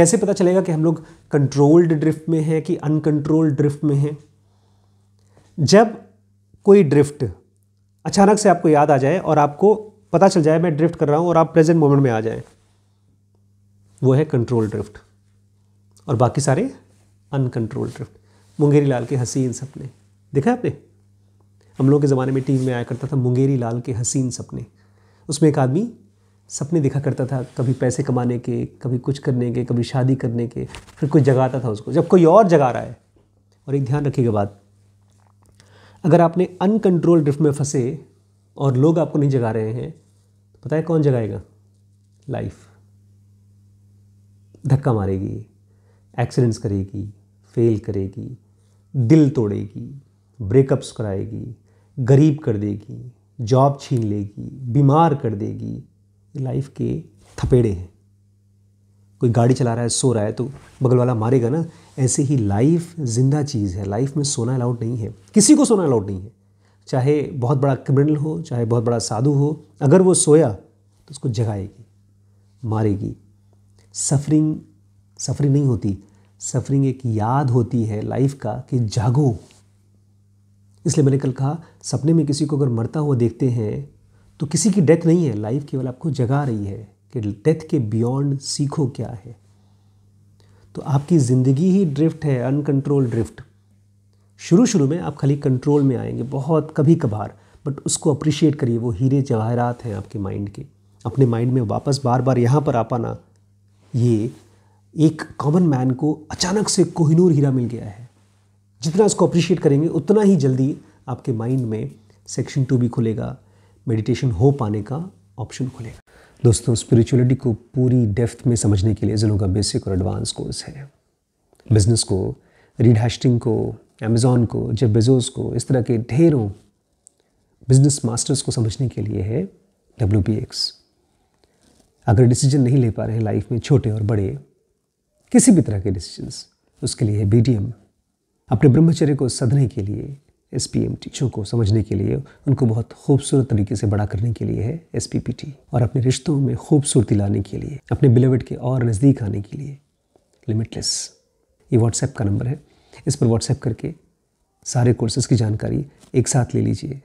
कैसे पता चलेगा कि हम लोग कंट्रोल्ड ड्रिफ्ट में हैं कि अनकंट्रोल्ड ड्रिफ्ट में हैं जब कोई ड्रिफ्ट अचानक से आपको याद आ जाए और आपको पता चल जाए मैं ड्रिफ्ट कर रहा हूं और आप प्रेजेंट मोमेंट में आ जाए वो है कंट्रोल ड्रिफ्ट और बाकी सारे अनकंट्रोल ड्रिफ्ट मुंगेरी लाल के हसीन सपने देखा आपने हम लोग के ज़माने में टीवी में आया करता था मुंगेरी लाल के हसीन सपने उसमें एक आदमी सपने दिखा करता था कभी पैसे कमाने के कभी कुछ करने के कभी शादी करने के फिर कोई जगाता था उसको जब कोई और जगा रहा है और एक ध्यान रखिएगा बात अगर आपने अनकंट्रोल ड्रिफ्ट में फंसे और लोग आपको नहीं जगा रहे हैं तो पता है कौन जगाएगा लाइफ धक्का मारेगी एक्सीडेंट्स करेगी फेल करेगी दिल तोड़ेगी ब्रेकअप्स कराएगी गरीब कर देगी जॉब छीन लेगी बीमार कर देगी लाइफ के थपेड़े हैं कोई गाड़ी चला रहा है सो रहा है तो बगल वाला मारेगा ना ऐसे ही लाइफ जिंदा चीज़ है लाइफ में सोना अलाउड नहीं है किसी को सोना अलाउड नहीं है चाहे बहुत बड़ा क्रिमिनल हो चाहे बहुत बड़ा साधु हो अगर वो सोया तो उसको जगाएगी मारेगी सफरिंग सफरिंग नहीं होती सफरिंग एक याद होती है लाइफ का कि जागो इसलिए मैंने कल कहा सपने में किसी को अगर मरता हुआ देखते हैं तो किसी की डेथ नहीं है लाइफ केवल आपको जगा रही है कि डेथ के बियॉन्ड सीखो क्या है तो आपकी ज़िंदगी ही ड्रिफ्ट है अनकंट्रोल ड्रिफ्ट शुरू शुरू में आप खाली कंट्रोल में आएंगे बहुत कभी कभार बट उसको अप्रिशिएट करिए वो हीरे जवाहरात हैं आपके माइंड के अपने माइंड में वापस बार बार यहाँ पर आ पाना ये एक कॉमन मैन को अचानक से कोहिनूर हीरा मिल गया है जितना उसको अप्रिशिएट करेंगे उतना ही जल्दी आपके माइंड में सेक्शन टू भी खुलेगा मेडिटेशन हो पाने का ऑप्शन खुलेगा दोस्तों स्पिरिचुअलिटी को पूरी डेफ्थ में समझने के लिए जिलों का बेसिक और एडवांस कोर्स है बिजनेस को रीड को अमेजोन को जब बेजोस को इस तरह के ढेरों बिजनेस मास्टर्स को समझने के लिए है डब्ल्यू पी एक्स अगर डिसीजन नहीं ले पा रहे हैं लाइफ में छोटे और बड़े किसी भी तरह के डिसीजंस उसके लिए है बी अपने ब्रह्मचर्य को सधने के लिए एस पी एम टी को समझने के लिए उनको बहुत खूबसूरत तरीके से बड़ा करने के लिए है एस पी पी टी और अपने रिश्तों में खूबसूरती लाने के लिए अपने बिलेवेट के और नज़दीक आने के लिए लिमिटलेस ये व्हाट्सएप का नंबर है इस पर व्हाट्सएप करके सारे कोर्सेज़ की जानकारी एक साथ ले लीजिए